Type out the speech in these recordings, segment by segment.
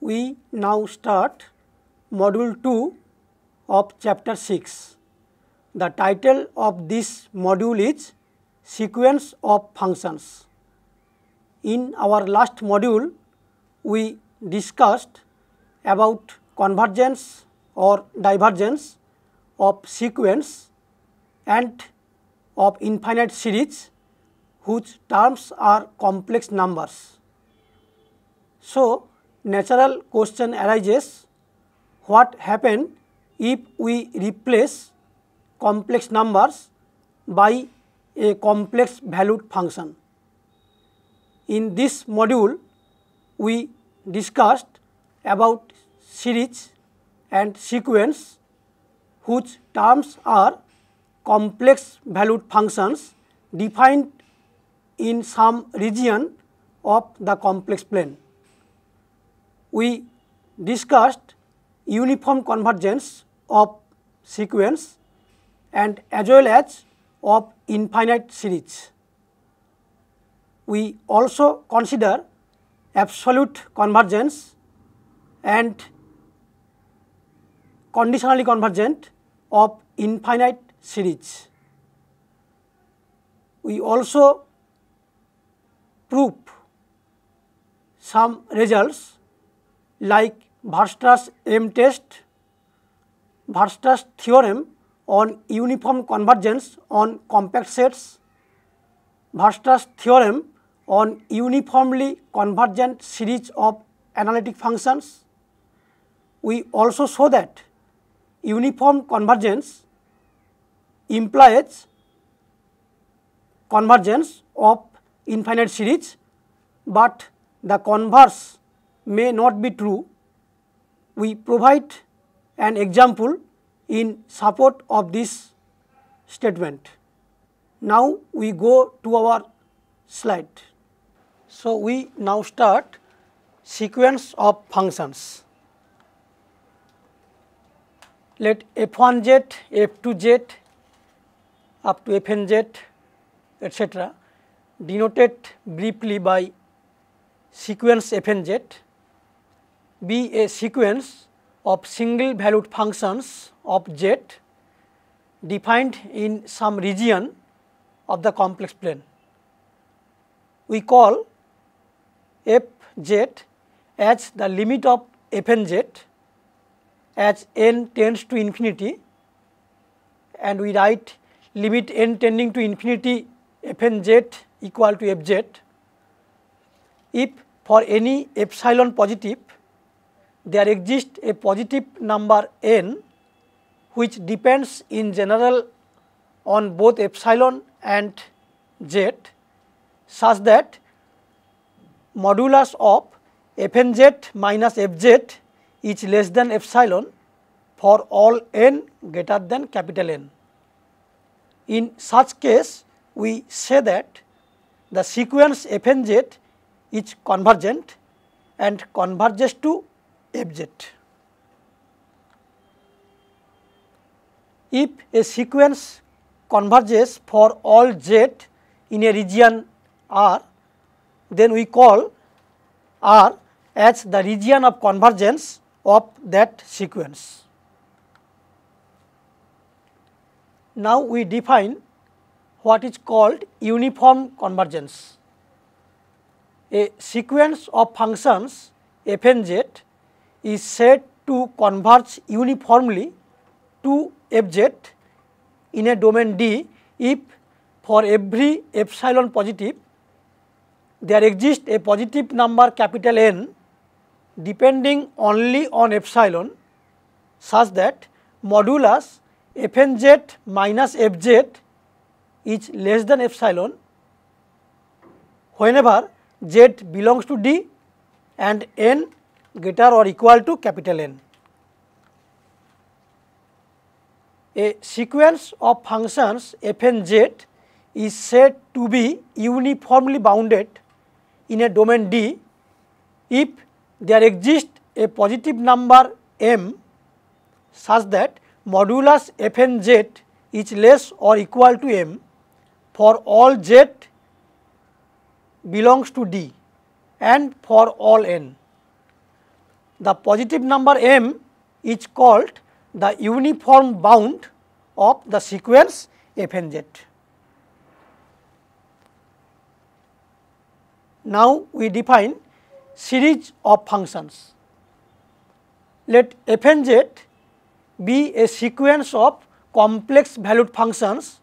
we now start module 2 of chapter 6. The title of this module is sequence of functions. In our last module, we discussed about convergence or divergence of sequence and of infinite series whose terms are complex numbers. So, natural question arises what happen if we replace complex numbers by a complex valued function. In this module, we discussed about series and sequence whose terms are complex valued functions defined in some region of the complex plane we discussed uniform convergence of sequence and as well as of infinite series. We also consider absolute convergence and conditionally convergent of infinite series. We also prove some results like Verstra's M test, Verstra's theorem on uniform convergence on compact sets, Verstra's theorem on uniformly convergent series of analytic functions. We also saw that uniform convergence implies convergence of infinite series, but the converse may not be true, we provide an example in support of this statement. Now, we go to our slide. So, we now start sequence of functions. Let f 1 z, f 2 z up to f n z etc. denoted briefly by sequence f n z be a sequence of single valued functions of z defined in some region of the complex plane. We call f z as the limit of f n z as n tends to infinity and we write limit n tending to infinity f n z equal to f z. If for any epsilon positive there exists a positive number n which depends in general on both epsilon and z such that modulus of f n z minus f z is less than epsilon for all n greater than capital N. In such case, we say that the sequence f n z is convergent and converges to If a sequence converges for all z in a region R, then we call R as the region of convergence of that sequence. Now, we define what is called uniform convergence. A sequence of functions f n z is said to converge uniformly to fz in a domain D if for every epsilon positive there exists a positive number capital N depending only on epsilon such that modulus fnz minus fz is less than epsilon whenever z belongs to D and n greater or equal to capital N. A sequence of functions f n z is said to be uniformly bounded in a domain D if there exists a positive number m such that modulus f n z is less or equal to m for all z belongs to D and for all n. The positive number m is called the uniform bound of the sequence fnz. Now, we define series of functions. Let fnz be a sequence of complex valued functions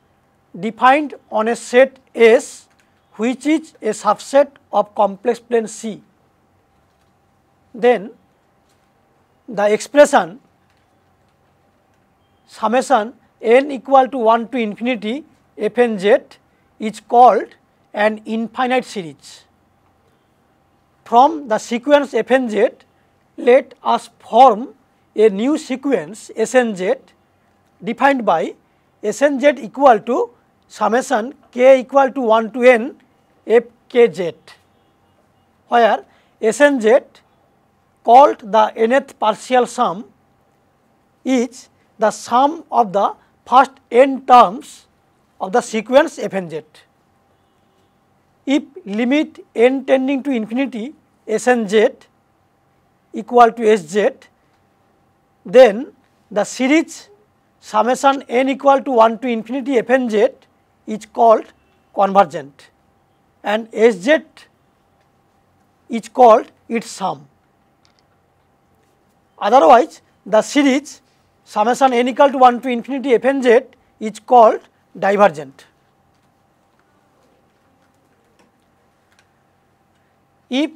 defined on a set S which is a subset of complex plane C. Then the expression summation n equal to 1 to infinity f n z is called an infinite series. From the sequence f n z, let us form a new sequence s n z defined by s n z equal to summation k equal to 1 to n f k z, where s n z called the nth partial sum is the sum of the first n terms of the sequence f n z. If limit n tending to infinity s n z equal to s z, then the series summation n equal to 1 to infinity f n z is called convergent and s z is called its sum. Otherwise, the series summation n equal to 1 to infinity f n z is called divergent. If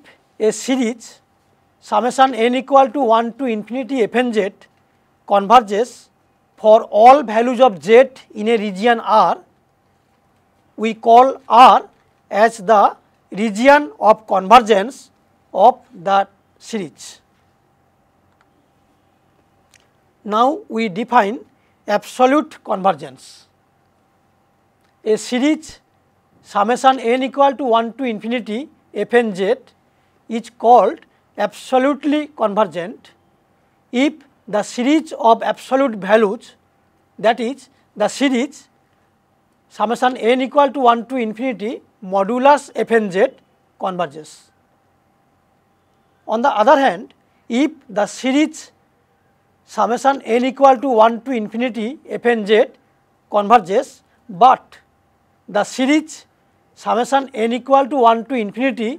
a series summation n equal to 1 to infinity f n z converges for all values of z in a region R, we call R as the region of convergence of the series. Now, we define absolute convergence. A series summation n equal to 1 to infinity f n z is called absolutely convergent if the series of absolute values that is the series summation n equal to 1 to infinity modulus f n z converges. On the other hand, if the series summation n equal to 1 to infinity fnz converges but the series summation n equal to 1 to infinity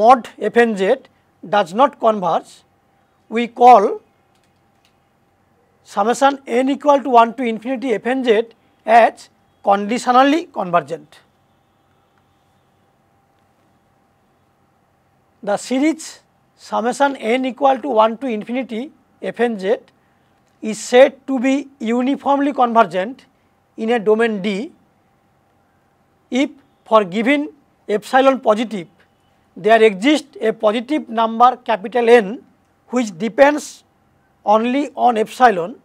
mod fnz does not converge we call summation n equal to 1 to infinity fnz as conditionally convergent. The series summation n equal to 1 to infinity fnz is said to be uniformly convergent in a domain D if for given epsilon positive there exists a positive number capital N which depends only on epsilon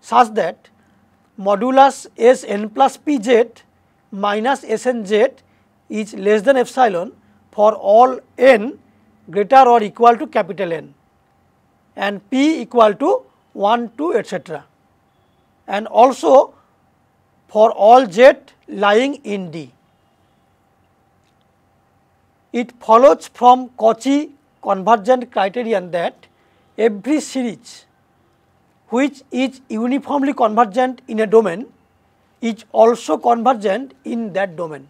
such that modulus S n plus p z minus S n z is less than epsilon for all n greater or equal to capital N. and P equal to 1, 2 etc. and also for all z lying in D. It follows from Cauchy convergent criterion that every series which is uniformly convergent in a domain is also convergent in that domain.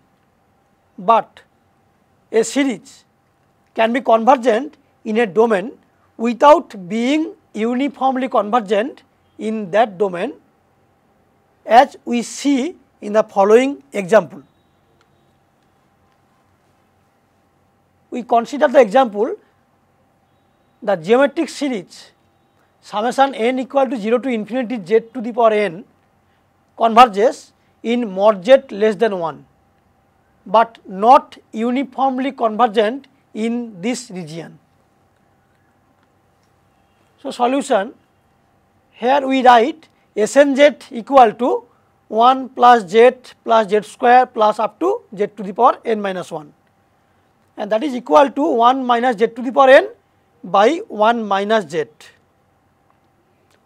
But a series can be convergent in a domain without being uniformly convergent in that domain as we see in the following example. We consider the example the geometric series summation n equal to 0 to infinity z to the power n converges in mod z less than 1, but not uniformly convergent in this region. So, solution here we write S n z equal to 1 plus z plus z square plus up to z to the power n minus 1 and that is equal to 1 minus z to the power n by 1 minus z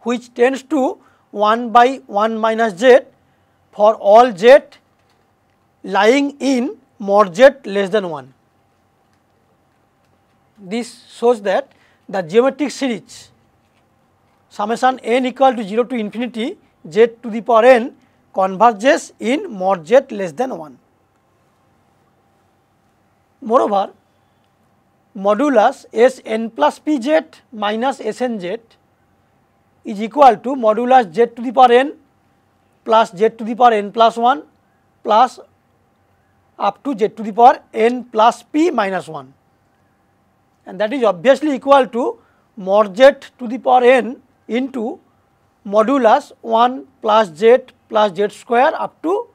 which tends to 1 by 1 minus z for all z lying in mod z less than 1. This shows that the geometric series summation n equal to 0 to infinity z to the power n converges in mod z less than 1. Moreover, modulus s n plus p z minus s n z is equal to modulus z to the power n plus z to the power n plus 1 plus up to z to the power n plus p minus 1 and that is obviously equal to mod z to the power n into modulus 1 plus z plus z square up to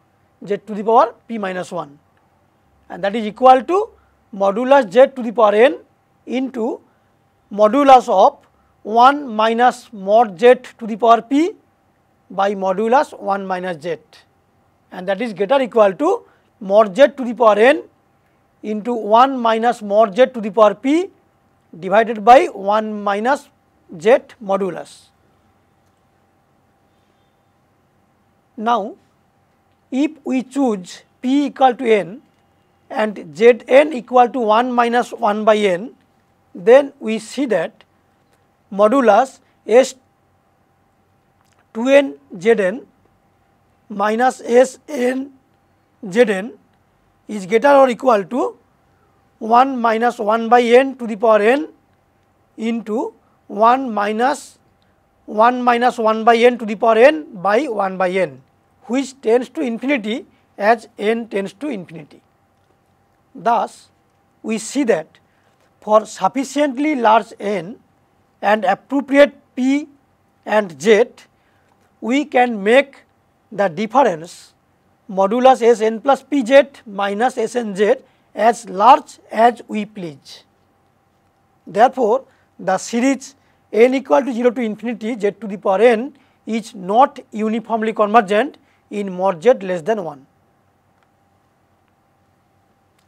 z to the power p minus 1 and that is equal to modulus z to the power n into modulus of 1 minus mod z to the power p by modulus 1 minus z and that is greater equal to mod z to the power n into 1 minus mod z to the power p divided by 1 minus Z modulus. Now, if we choose p equal to n and z n equal to 1 minus 1 by n, then we see that modulus s 2 n z n minus s n z n is greater or equal to 1 minus 1 by n to the power n into 1 minus 1 minus 1 by n to the power n by 1 by n which tends to infinity as n tends to infinity. Thus, we see that for sufficiently large n and appropriate p and z, we can make the difference modulus s n plus p z minus s n z as large as we please. Therefore, the series n equal to 0 to infinity z to the power n is not uniformly convergent in mod z less than 1.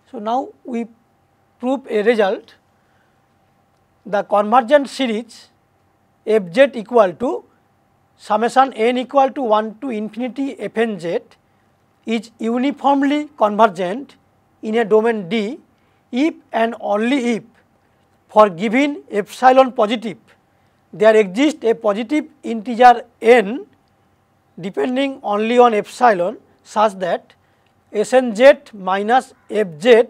So, now we prove a result the convergent series f z equal to summation n equal to 1 to infinity f n z is uniformly convergent in a domain D if and only if for given epsilon positive there exists a positive integer n depending only on epsilon such that Snz minus Fz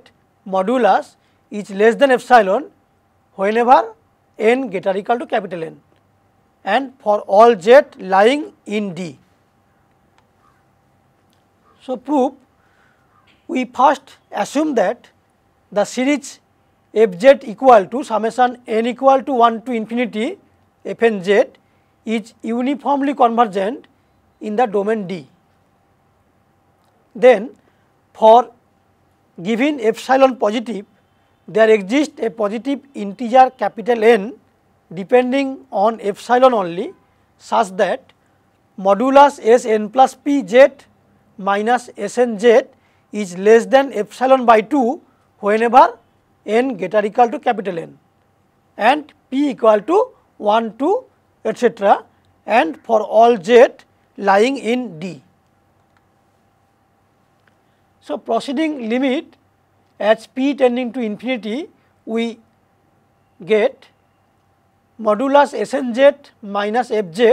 modulus is less than epsilon whenever n greater equal to capital N and for all z lying in D. So, proof we first assume that the series Fz equal to summation n equal to 1 to infinity f z is uniformly convergent in the domain D. Then for given epsilon positive, there exists a positive integer capital N depending on epsilon only such that modulus S n plus p z minus S n z is less than epsilon by 2 whenever n greater equal to capital N and p equal to 1, 2 etc. and for all z lying in D. So, proceeding limit as p tending to infinity we get modulus S n z minus f z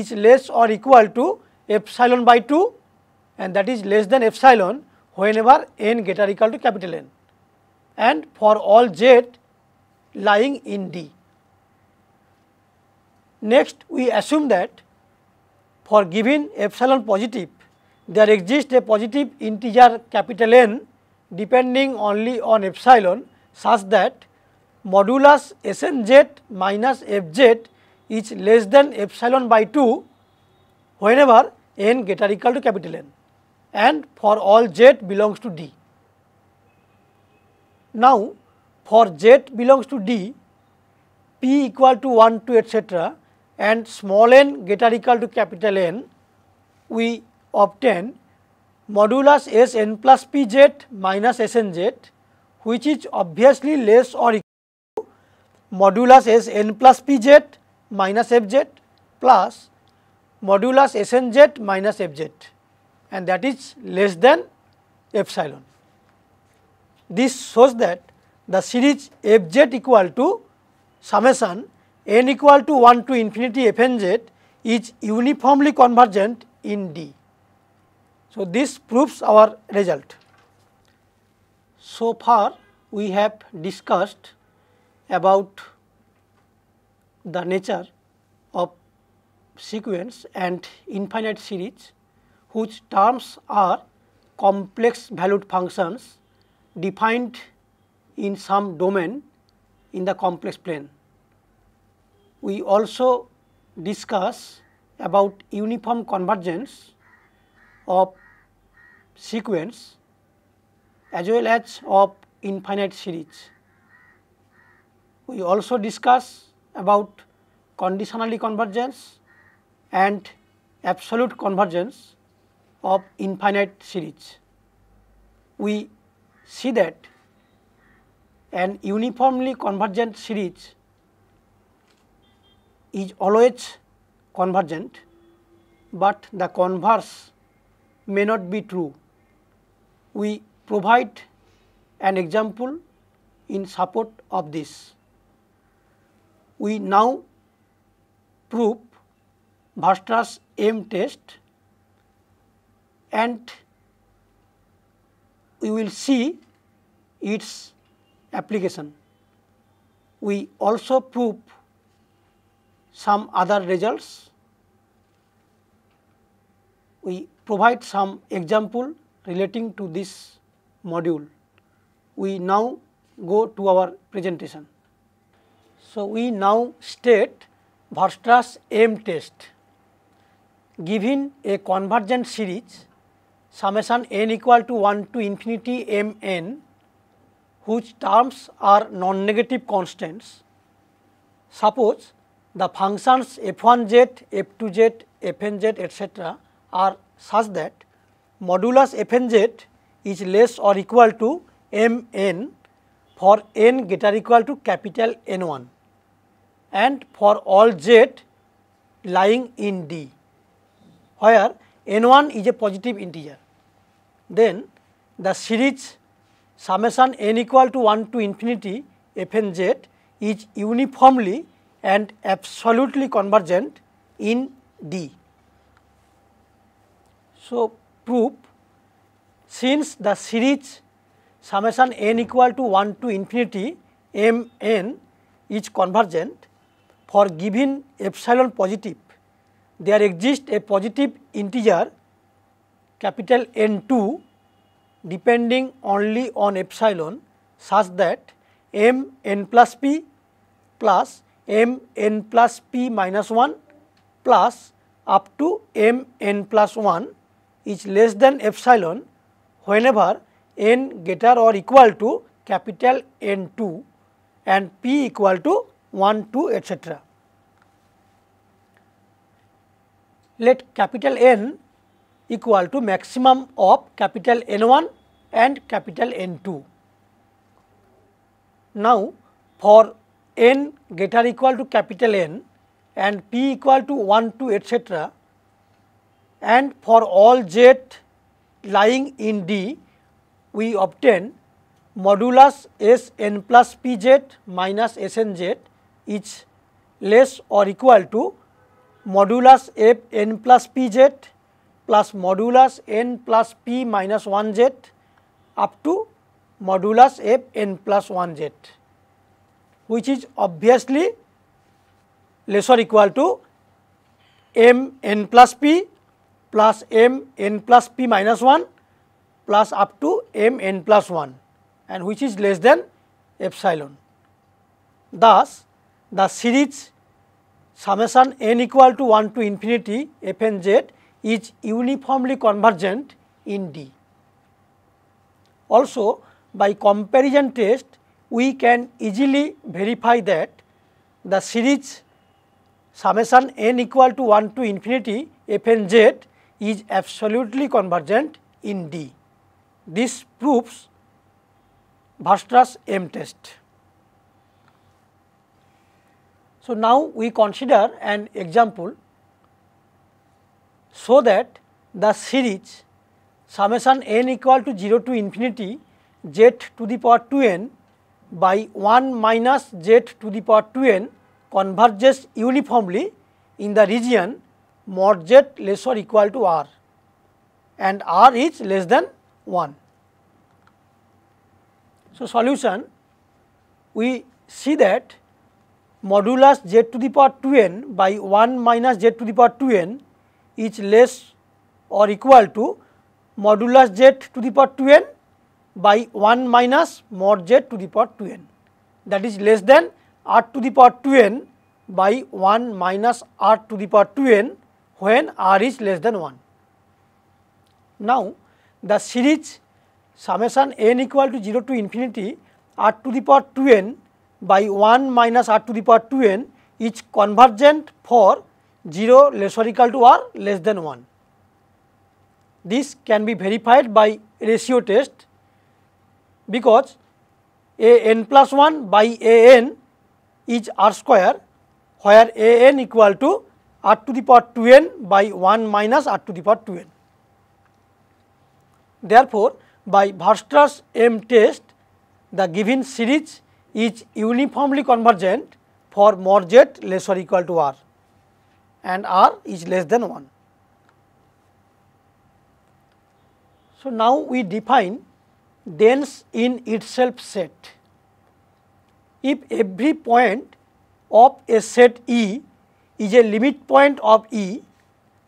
is less or equal to epsilon by 2 and that is less than epsilon whenever n greater equal to capital N and for all z lying in D. Next, we assume that for given epsilon positive, there exists a positive integer capital N depending only on epsilon such that modulus Snz minus Fz is less than epsilon by 2 whenever n greater equal to capital N and for all z belongs to D. Now, for z belongs to D, p equal to 1 two, etcetera, and small n greater equal to capital N, we obtain modulus S n plus p z minus S n z which is obviously less or equal to modulus S n plus p z minus f z plus modulus S n z minus f z and that is less than epsilon. This shows that the series f z equal to summation n equal to 1 to infinity f n z is uniformly convergent in D. So, this proves our result. So far, we have discussed about the nature of sequence and infinite series whose terms are complex valued functions defined in some domain in the complex plane we also discuss about uniform convergence of sequence as well as of infinite series. We also discuss about conditionally convergence and absolute convergence of infinite series. We see that an uniformly convergent series is always convergent, but the converse may not be true. We provide an example in support of this. We now prove Vastra's M test and we will see its application. We also prove some other results. We provide some example relating to this module. We now go to our presentation. So, we now state Verstra's M test given a convergent series summation n equal to 1 to infinity m n whose terms are non-negative constants. Suppose the functions f1z, f2z, fnz etc. are such that modulus fnz is less or equal to mn for n greater equal to capital N1 and for all z lying in D where N1 is a positive integer. Then the series summation n equal to 1 to infinity fnz is uniformly and absolutely convergent in D. So, proof since the series summation n equal to 1 to infinity m n is convergent for given epsilon positive there exists a positive integer capital N 2 depending only on epsilon such that m n plus p plus m n plus p minus 1 plus up to m n plus 1 is less than epsilon whenever n greater or equal to capital N 2 and p equal to 1 2 etcetera. Let capital N equal to maximum of capital N 1 and capital N 2. Now, for n greater equal to capital N and p equal to 1 two etc. and for all z lying in D we obtain modulus s n plus p z minus s n z is less or equal to modulus f n plus p z plus modulus n plus p minus 1 z up to modulus f n plus 1 z which is obviously less or equal to m n plus p plus m n plus p minus 1 plus up to m n plus 1 and which is less than epsilon. Thus, the series summation n equal to 1 to infinity f n z is uniformly convergent in D. Also, by comparison test we can easily verify that the series summation n equal to 1 to infinity f n z is absolutely convergent in D. This proves Vastra's M test. So, now we consider an example so that the series summation n equal to 0 to infinity z to the power 2 n by 1 minus z to the power 2n converges uniformly in the region mod z less or equal to r and r is less than 1. So, solution we see that modulus z to the power 2n by 1 minus z to the power 2n is less or equal to modulus z to the power 2n by 1 minus mod z to the power 2n that is less than r to the power 2n by 1 minus r to the power 2n when r is less than 1. Now, the series summation n equal to 0 to infinity r to the power 2n by 1 minus r to the power 2n is convergent for 0 less or equal to r less than 1. This can be verified by ratio test because a n plus 1 by a n is r square where a n equal to r to the power 2 n by 1 minus r to the power 2 n. Therefore, by Verstra's M test the given series is uniformly convergent for more z less or equal to r and r is less than 1. So, now we define Dense in itself set. If every point of a set E is a limit point of E,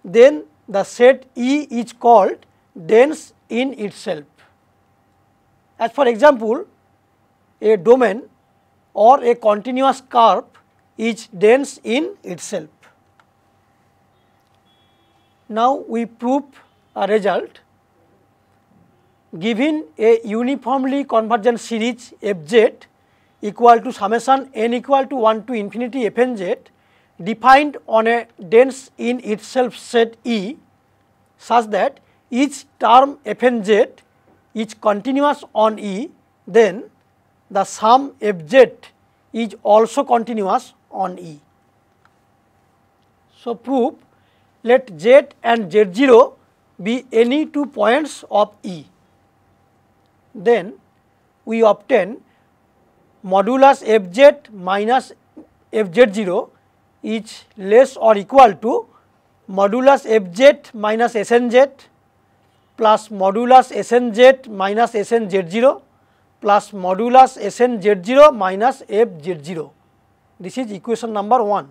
then the set E is called dense in itself. As for example, a domain or a continuous curve is dense in itself. Now, we prove a result given a uniformly convergent series fz equal to summation n equal to 1 to infinity fnz defined on a dense in itself set E such that each term fnz is continuous on E then the sum fz is also continuous on E. So, proof let z and z0 be any two points of E. then we obtain modulus fz minus fz0 is less or equal to modulus fz minus snz plus modulus snz minus snz0 plus modulus snz0 minus fz0. This is equation number 1.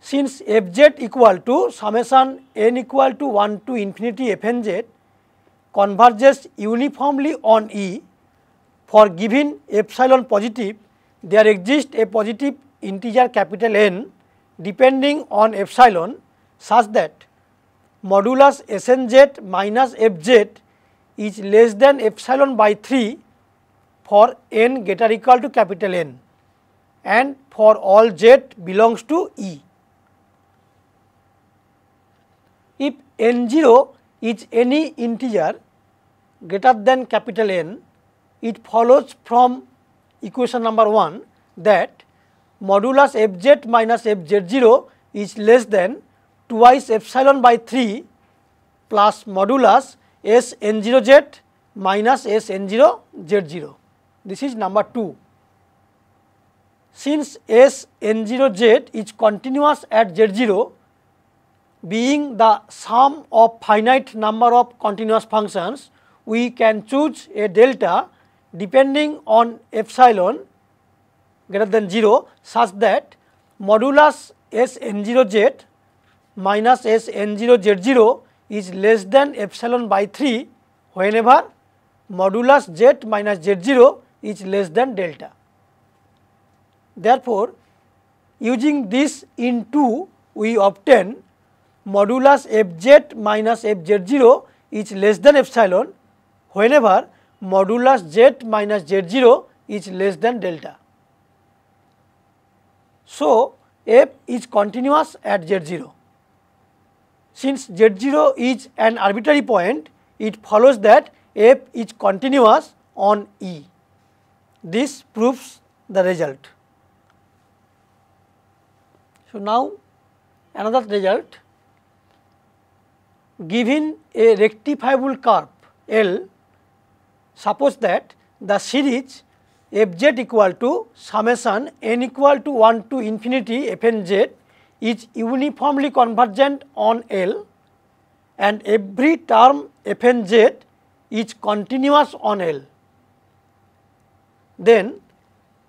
Since fz equal to summation n equal to 1 to infinity fnz, converges uniformly on E, for given epsilon positive, there exists a positive integer capital N depending on epsilon such that modulus Snz minus Fz is less than epsilon by 3 for n greater equal to capital N and for all z belongs to E. If n0 is any integer greater than capital N, it follows from equation number 1 that modulus f z minus f z 0 is less than twice epsilon by 3 plus modulus s n 0 z minus s n 0 z 0. This is number 2. Since s n 0 z is continuous at z 0, being the sum of finite number of continuous functions, we can choose a delta depending on epsilon greater than 0 such that modulus S n 0 z minus S n 0 z 0 is less than epsilon by 3 whenever modulus z minus z 0 is less than delta. Therefore, using this in 2 we obtain modulus fz minus fz0 is less than epsilon whenever modulus z minus z0 is less than delta. So, f is continuous at z0. Since z0 is an arbitrary point, it follows that f is continuous on E. This proves the result. So, now another result given a rectifiable curve L, suppose that the series f z equal to summation n equal to 1 to infinity f n z is uniformly convergent on L and every term f n z is continuous on L. Then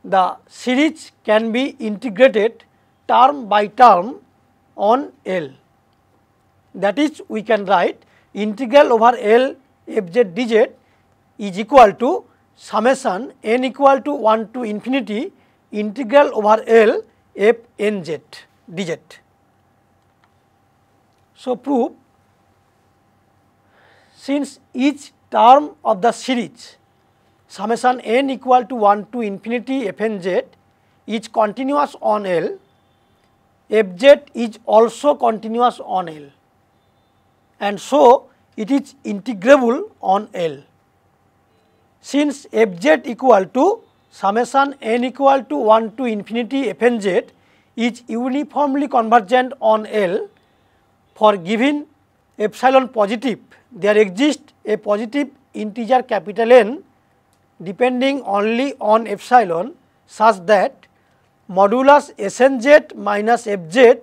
the series can be integrated term by term on L. that is we can write integral over L f z d z is equal to summation n equal to 1 to infinity integral over L f n z d z. So, prove since each term of the series summation n equal to 1 to infinity f n z is continuous on L, f z is also continuous on L. and so it is integrable on L. Since f z equal to summation n equal to 1 to infinity f n z is uniformly convergent on L for given epsilon positive there exists a positive integer capital N depending only on epsilon such that modulus s n z minus f z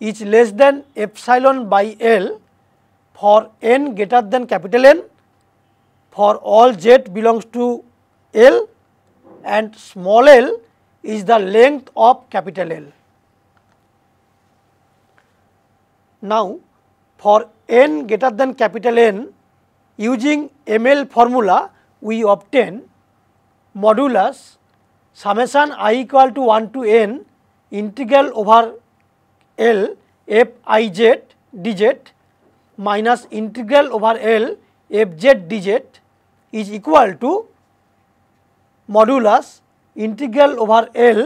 is less than epsilon by L for n greater than capital N, for all z belongs to L and small l is the length of capital L. Now, for n greater than capital N using ML formula we obtain modulus summation i equal to 1 to n integral over L f i z d z minus integral over L f z d z is equal to modulus integral over L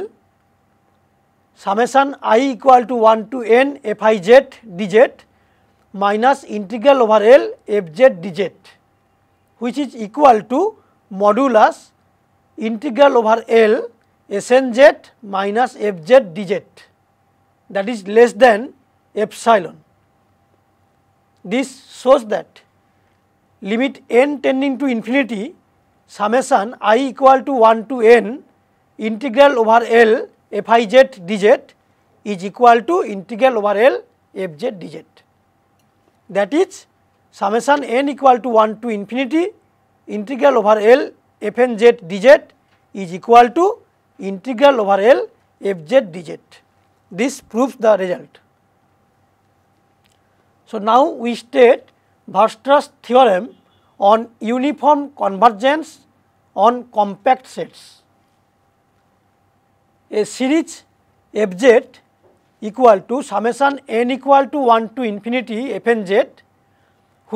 summation i equal to 1 to n f i z d z minus integral over L f z d z which is equal to modulus integral over L s n z minus f z d z that is less than epsilon. This shows that limit n tending to infinity summation i equal to 1 to n integral over L f i z dz is equal to integral over L f z dz. That is summation n equal to 1 to infinity integral over L f n z dz is equal to integral over L f z dz. This proves the result. So, now we state Verstra's theorem on uniform convergence on compact sets. A series fz equal to summation n equal to 1 to infinity fnz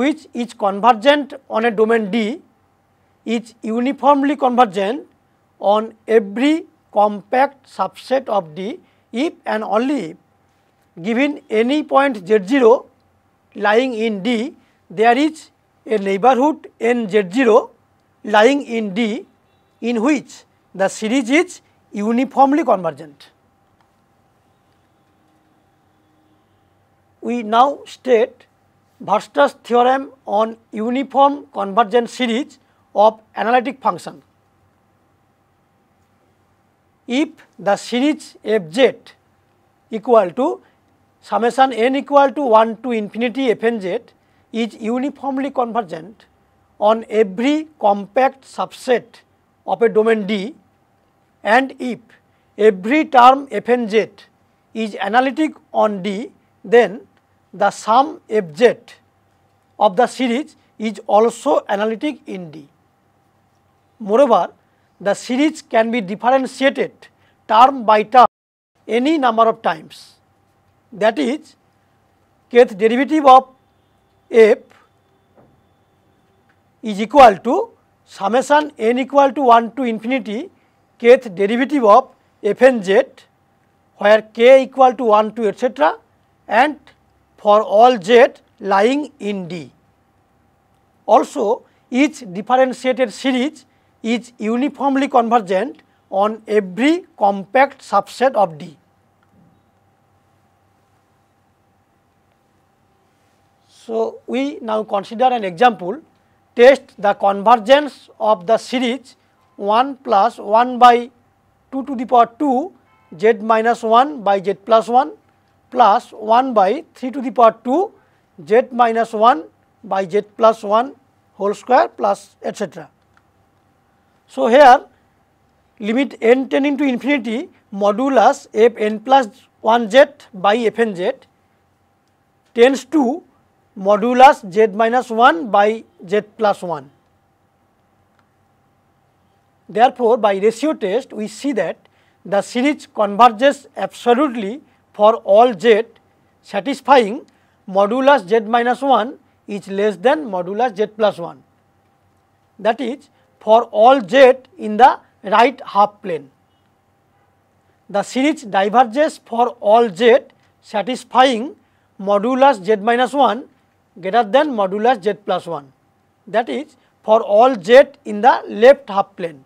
which is convergent on a domain D is uniformly convergent on every compact subset of D if and only if given any point z0 lying in D, there is a neighborhood NZ0 lying in D in which the series is uniformly convergent. We now state Verster's theorem on uniform convergent series of analytic function. If the series f z equal to summation n equal to 1 to infinity f n z is uniformly convergent on every compact subset of a domain D and if every term f n z is analytic on D then the sum f z of the series is also analytic in D. Moreover, the series can be differentiated term by term any number of times. that is kth derivative of f is equal to summation n equal to 1 to infinity kth derivative of f n z where k equal to 1 to etc. and for all z lying in D. Also each differentiated series is uniformly convergent on every compact subset of D. So, we now consider an example test the convergence of the series 1 plus 1 by 2 to the power 2 z minus 1 by z plus 1 plus 1 by 3 to the power 2 z minus 1 by z plus 1 whole square plus etc. So, here limit n tending to infinity modulus f n plus 1 z by f n z tends to modulus z minus 1 by z plus 1. Therefore, by ratio test we see that the series converges absolutely for all z satisfying modulus z minus 1 is less than modulus z plus 1 that is for all z in the right half plane. The series diverges for all z satisfying modulus z minus 1 greater than modulus z plus 1 that is for all z in the left half plane.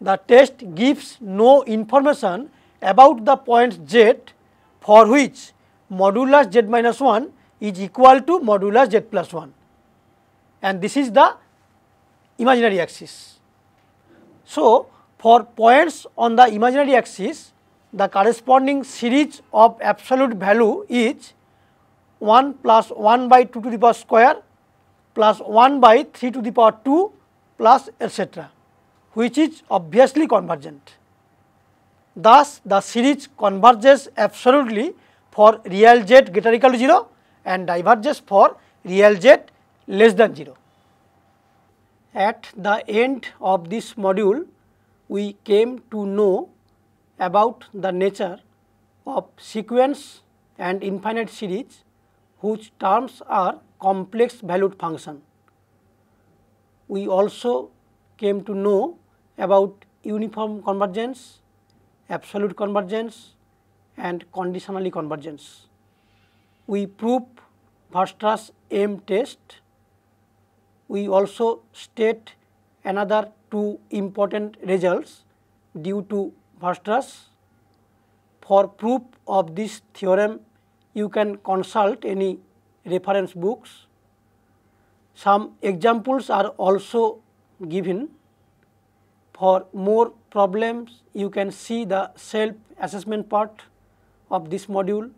The test gives no information about the points z for which modulus z minus 1 is equal to modulus z plus 1 and this is the imaginary axis. So, for points on the imaginary axis, the corresponding series of absolute value is 1 plus 1 by 2 to the power square plus 1 by 3 to the power 2 plus etcetera, which is obviously convergent. Thus, the series converges absolutely for real z greater equal to 0 and diverges for real z less than 0. At the end of this module, we came to know about the nature of sequence and infinite series whose terms are complex valued function. We also came to know about uniform convergence, absolute convergence and conditionally convergence. We prove Verstra's M test. We also state another two important results due to Verstra's. For proof of this theorem you can consult any reference books. Some examples are also given. For more problems, you can see the self assessment part of this module.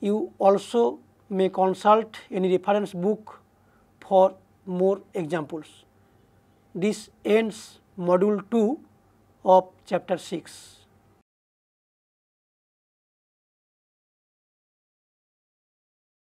You also may consult any reference book for more examples. This ends module 2 of chapter 6.